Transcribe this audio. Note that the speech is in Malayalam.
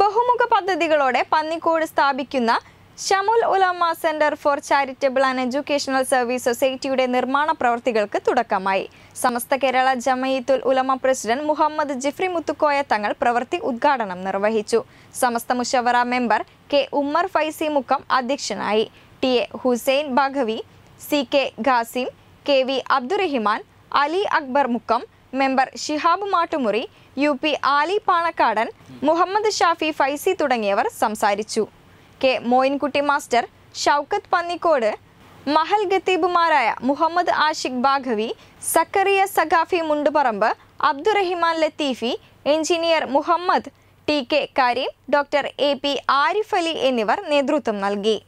ബഹുമുഖ പദ്ധതികളോടെ പന്നിക്കോട് സ്ഥാപിക്കുന്ന Shamsul Ulama centre for charitable and educational service സൊസൈറ്റിയുടെ നിർമ്മാണ പ്രവർത്തികൾക്ക് തുടക്കമായി സമസ്ത കേരള ജമയത്തുൽ ഉലമ പ്രസിഡന്റ് മുഹമ്മദ് ജിഫ്രി മുത്തുക്കോയ തങ്ങൾ പ്രവൃത്തി ഉദ്ഘാടനം നിർവഹിച്ചു സമസ്ത മുഷവറ മെമ്പർ കെ ഉമ്മർ ഫൈസി മുക്കം അധ്യക്ഷനായി T A Hussain Baqavi C K Qasim K V Abdurahiman Ali Akbar Mukkam member Shihab Mattumuri U P Ali Panakkadan Muhammad Shafi Faizy തുടങ്ങിയവർ സംസാരിച്ചു കെ മോയിൻകുട്ടി മാസ്റ്റർ ഷൗക്കത്ത് പന്നിക്കോട് മഹൽ ഗത്തീബുമാരായ Muhammad Ashiq ബാഘവി Zakariya Saqafi Mundupparamba Abdurahiman Latheefi engineer Muhammad T K Kareem doctor A P Arif Ali എന്നിവർ നേതൃത്വം നൽകി